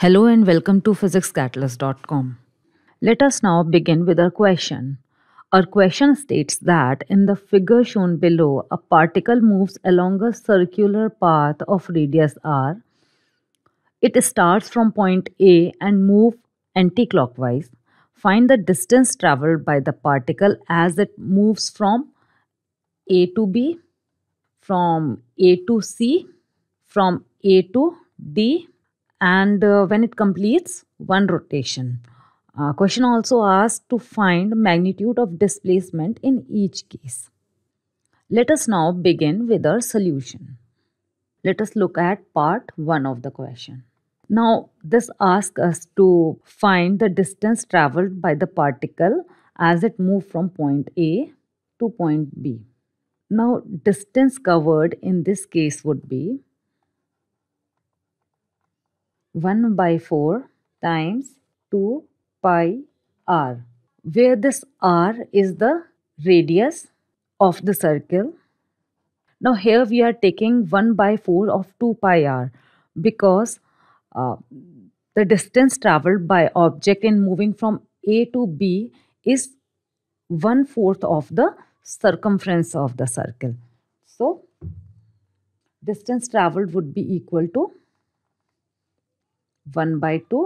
Hello and welcome to physicscatalyst.com. Let us now begin with our question. Our question states that in the figure shown below, a particle moves along a circular path of radius r. It starts from point A and moves anticlockwise. Find the distance traveled by the particle as it moves from A to B, from A to C, from A to D, and uh, when it completes one rotation. Uh, question also asked to find magnitude of displacement in each case. Let us now begin with our solution. Let us look at part 1 of the question. Now, this asks us to find the distance traveled by the particle as it moves from point A to point B. Now, distance covered in this case would be 1 by 4 times 2 pi r where this r is the radius of the circle. Now here we are taking 1 by 4 of 2 pi r because uh, the distance traveled by object in moving from A to B is 1 fourth of the circumference of the circle. So distance traveled would be equal to 1 by 2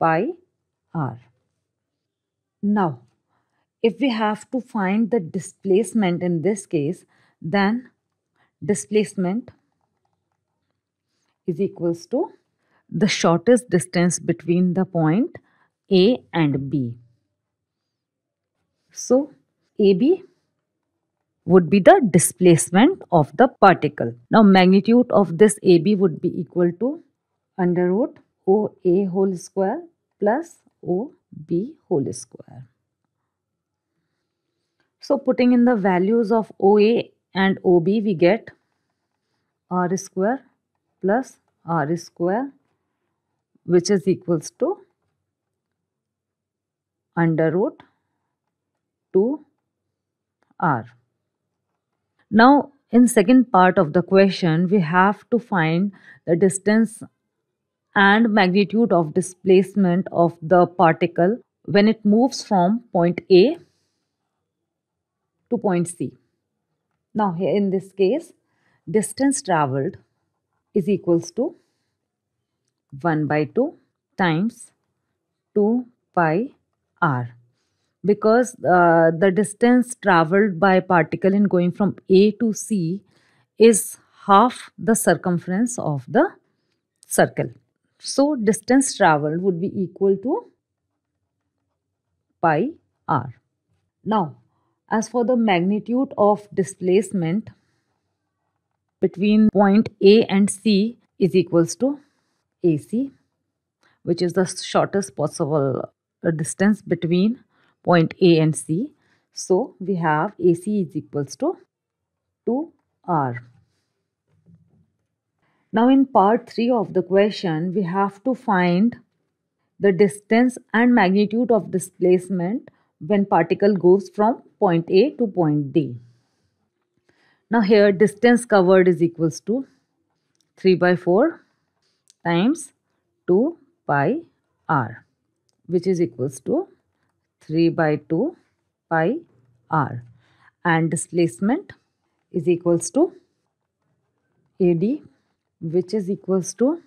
pi r. Now, if we have to find the displacement in this case, then displacement is equals to the shortest distance between the point A and B. So, AB would be the displacement of the particle. Now, magnitude of this AB would be equal to under root OA whole square plus OB whole square. So putting in the values of OA and OB we get r square plus r square which is equals to under root 2r. Now in second part of the question we have to find the distance and magnitude of displacement of the particle when it moves from point A to point C. Now here in this case, distance travelled is equals to 1 by 2 times 2 pi r because uh, the distance travelled by particle in going from A to C is half the circumference of the circle. So distance travelled would be equal to pi r. Now as for the magnitude of displacement between point A and C is equals to AC which is the shortest possible uh, distance between point A and C. So we have AC is equals to 2R. Now, in part 3 of the question, we have to find the distance and magnitude of displacement when particle goes from point A to point D. Now here distance covered is equals to 3 by 4 times 2 pi r which is equals to 3 by 2 pi r and displacement is equals to AD which is equals to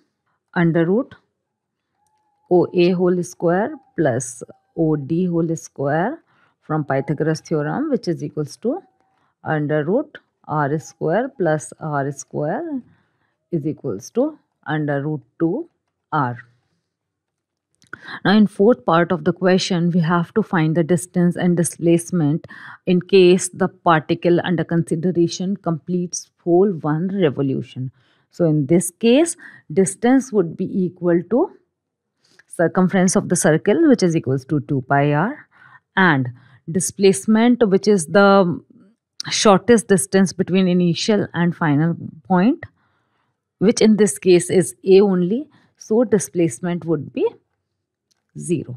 under root OA whole square plus OD whole square from Pythagoras theorem which is equals to under root R square plus R square is equals to under root 2 R. Now in fourth part of the question, we have to find the distance and displacement in case the particle under consideration completes whole one revolution. So in this case, distance would be equal to circumference of the circle which is equals to 2 pi r and displacement which is the shortest distance between initial and final point which in this case is a only so displacement would be 0.